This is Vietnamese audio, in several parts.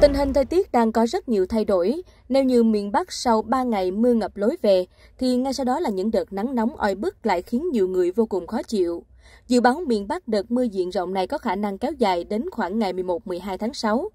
Tình hình thời tiết đang có rất nhiều thay đổi. Nếu như miền Bắc sau 3 ngày mưa ngập lối về, thì ngay sau đó là những đợt nắng nóng oi bức lại khiến nhiều người vô cùng khó chịu. Dự báo miền Bắc đợt mưa diện rộng này có khả năng kéo dài đến khoảng ngày 11-12 tháng 6.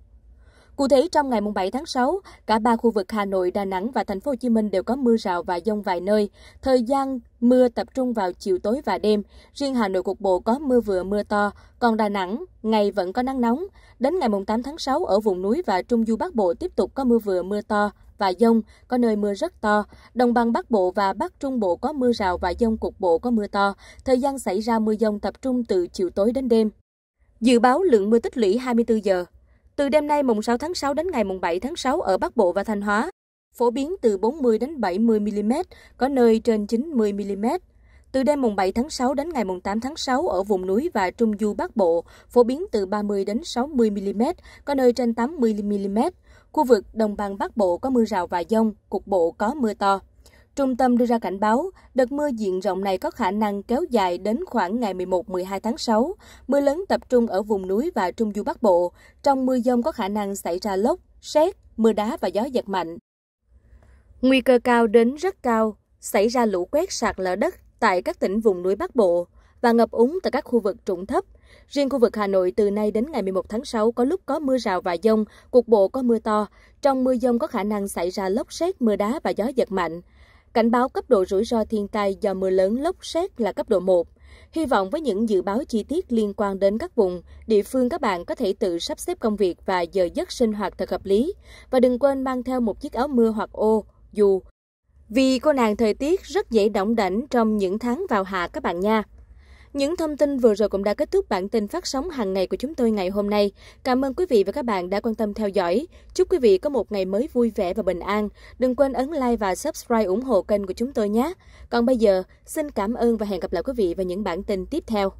Cụ thể trong ngày 7 tháng 6, cả ba khu vực Hà Nội, Đà Nẵng và Thành phố Hồ Chí Minh đều có mưa rào và dông vài nơi. Thời gian mưa tập trung vào chiều tối và đêm. Riêng Hà Nội cục bộ có mưa vừa mưa to, còn Đà Nẵng ngày vẫn có nắng nóng. Đến ngày 8 tháng 6 ở vùng núi và trung du Bắc Bộ tiếp tục có mưa vừa mưa to và dông, có nơi mưa rất to. Đồng bằng Bắc Bộ và Bắc Trung Bộ có mưa rào và dông cục bộ có mưa to. Thời gian xảy ra mưa dông tập trung từ chiều tối đến đêm. Dự báo lượng mưa tích lũy 24 giờ. Từ đêm nay mùng 6 tháng 6 đến ngày mùng 7 tháng 6 ở Bắc Bộ và Thanh Hóa, phổ biến từ 40 đến 70 mm, có nơi trên 90 mm. Từ đêm mùng 7 tháng 6 đến ngày mùng 8 tháng 6 ở vùng núi và trung du Bắc Bộ, phổ biến từ 30 đến 60 mm, có nơi trên 80 mm. Khu vực đồng bằng Bắc Bộ có mưa rào và dông, cục bộ có mưa to. Trung tâm đưa ra cảnh báo, đợt mưa diện rộng này có khả năng kéo dài đến khoảng ngày 11-12 tháng 6. Mưa lớn tập trung ở vùng núi và trung du Bắc Bộ. Trong mưa dông có khả năng xảy ra lốc, xét, mưa đá và gió giật mạnh. Nguy cơ cao đến rất cao, xảy ra lũ quét sạt lở đất tại các tỉnh vùng núi Bắc Bộ và ngập úng tại các khu vực trũng thấp. Riêng khu vực Hà Nội từ nay đến ngày 11 tháng 6 có lúc có mưa rào và dông, cục bộ có mưa to. Trong mưa dông có khả năng xảy ra lốc xét, mưa đá và gió giật mạnh. Cảnh báo cấp độ rủi ro thiên tai do mưa lớn lốc xét là cấp độ 1. Hy vọng với những dự báo chi tiết liên quan đến các vùng, địa phương các bạn có thể tự sắp xếp công việc và giờ giấc sinh hoạt thật hợp lý. Và đừng quên mang theo một chiếc áo mưa hoặc ô, dù. Vì cô nàng thời tiết rất dễ đóng đảnh trong những tháng vào hạ các bạn nha. Những thông tin vừa rồi cũng đã kết thúc bản tin phát sóng hàng ngày của chúng tôi ngày hôm nay. Cảm ơn quý vị và các bạn đã quan tâm theo dõi. Chúc quý vị có một ngày mới vui vẻ và bình an. Đừng quên ấn like và subscribe ủng hộ kênh của chúng tôi nhé. Còn bây giờ, xin cảm ơn và hẹn gặp lại quý vị vào những bản tin tiếp theo.